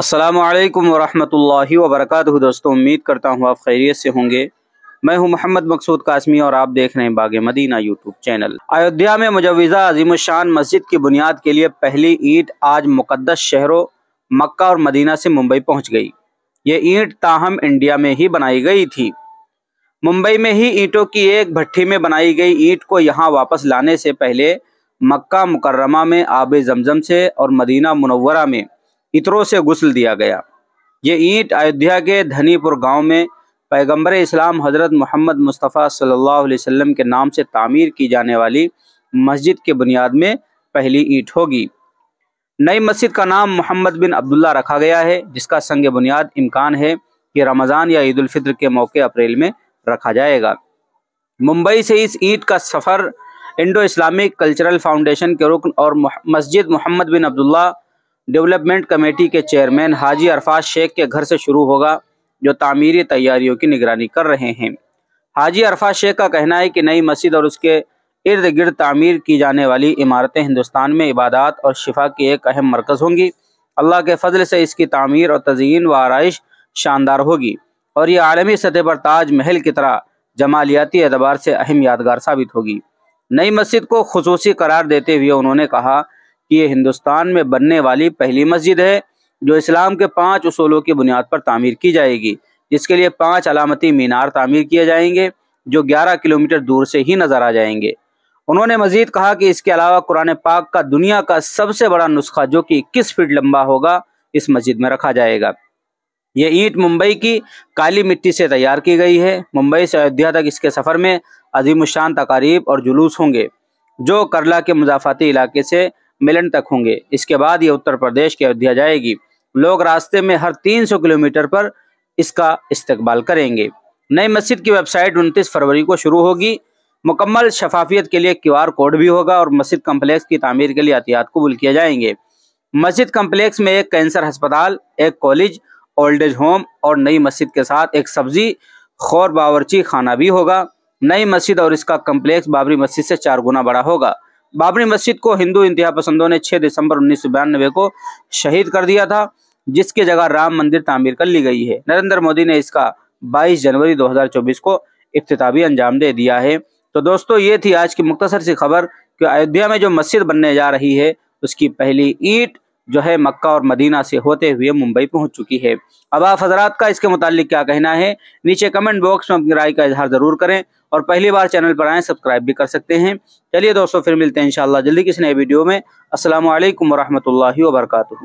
असलकम वरहमल वबरक दोस्तों उम्मीद करता हूँ आप खैरियत से होंगे मैं हूँ मोहम्मद मकसूद कासमी और आप देख रहे हैं बाग मदीना यूट्यूब चैनल अयोध्या में मुजवज़ा अजीम शान मस्जिद की बुनियाद के लिए पहली ईंट आज मुकदस शहरों मक्का और मदीना से मुंबई पहुँच गई ये ईंट ताहम इंडिया में ही बनाई गई थी मुंबई में ही ईंटों की एक भट्टी में बनाई गई ईंट को यहाँ वापस लाने से पहले मक्का मुकर्रमा में आब जमजम से और मदीना मुनवरा में इतरों से गुसल दिया गया ये ईंट अयोध्या के धनीपुर गांव में पैगंबर इस्लाम हज़रत मोहम्मद मुस्तफ़ा सल्लल्लाहु अलैहि वसल्लम के नाम से तामीर की जाने वाली मस्जिद के बुनियाद में पहली ईंट होगी नई मस्जिद का नाम मोहम्मद बिन अब्दुल्ला रखा गया है जिसका संग बुनियाद इम्कान है कि रमज़ान या ईदालफ़ितर के मौके अप्रैल में रखा जाएगा मुंबई से इस ईंट का सफ़र इंडो इस्लामिक कल्चरल फाउंडेशन के रुकन और मस्जिद मोहम्मद बिन अब्दुल्ला डेवलपमेंट कमेटी के चेयरमैन हाजी अरफाज शेख के घर से शुरू होगा जो तामीरी तैयारियों की निगरानी कर रहे हैं हाजी अरफाज शेख का कहना है कि नई मस्जिद और उसके इर्द गिर्द तामीर की जाने वाली इमारतें हिंदुस्तान में इबादत और शिफा की एक अहम मरकज़ होंगी अल्लाह के फजल से इसकी तामीर और तजयन व आरइश शानदार होगी और ये आलमी सतह पर ताज महल की तरह जमालियाती एतबार से अहम यादगार साबित होगी नई मस्जिद को खसूसी करार देते हुए उन्होंने कहा कि ये हिंदुस्तान में बनने वाली पहली मस्जिद है जो इस्लाम के पांच उसूलों की बुनियाद पर तामीर की जाएगी जिसके लिए पाँच अलामती मीनार तामीर किए जाएंगे जो ग्यारह किलोमीटर दूर से ही नजर आ जाएंगे उन्होंने मजीद कहा कि इसके अलावा कुरान पाक का दुनिया का सबसे बड़ा नुस्खा जो कि इक्कीस फीट लंबा होगा इस मस्जिद में रखा जाएगा ये ईंट मुंबई की काली मिट्टी से तैयार की गई है मुंबई से अयोध्या तक इसके सफ़र में अजीम शान तकारीब और जुलूस होंगे जो करला के मुजाफाती इलाके से मिलन तक होंगे इसके बाद ये उत्तर प्रदेश की अयोध्या जाएगी लोग रास्ते में हर 300 किलोमीटर पर इसका इस्तकबाल करेंगे नई मस्जिद की वेबसाइट 29 फरवरी को शुरू होगी मुकम्मल शफाफियत के लिए क्यू कोड भी होगा और मस्जिद कम्प्लेक्स की तमीर के लिए एहतियात कबूल किए जाएंगे मस्जिद कम्प्लेक्स में एक कैंसर हस्पताल एक कॉलेज ओल्ड एज होम और नई मस्जिद के साथ एक सब्जी खौर बावरची खाना भी होगा नई मस्जिद और इसका कम्प्लेक्स बाबरी मस्जिद से चार गुना बड़ा होगा बाबरी मस्जिद को हिंदू इंतहा पसंदों ने 6 दिसंबर उन्नीस को शहीद कर दिया था जिसके जगह राम मंदिर तामीर कर ली गई है नरेंद्र मोदी ने इसका 22 जनवरी 2024 को इफ्ती अंजाम दे दिया है तो दोस्तों ये थी आज की मुख्तसर सी खबर कि अयोध्या में जो मस्जिद बनने जा रही है उसकी पहली ईट जो है मक्का और मदीना से होते हुए मुंबई पहुंच चुकी है अब आप हजरात का इसके मुतालिक क्या कहना है नीचे कमेंट बॉक्स में अपनी राय का इजहार ज़रूर करें और पहली बार चैनल पर आएँ सब्सक्राइब भी कर सकते हैं चलिए दोस्तों फिर मिलते हैं इन जल्दी किसी नए वीडियो में असल वरहमल वर्का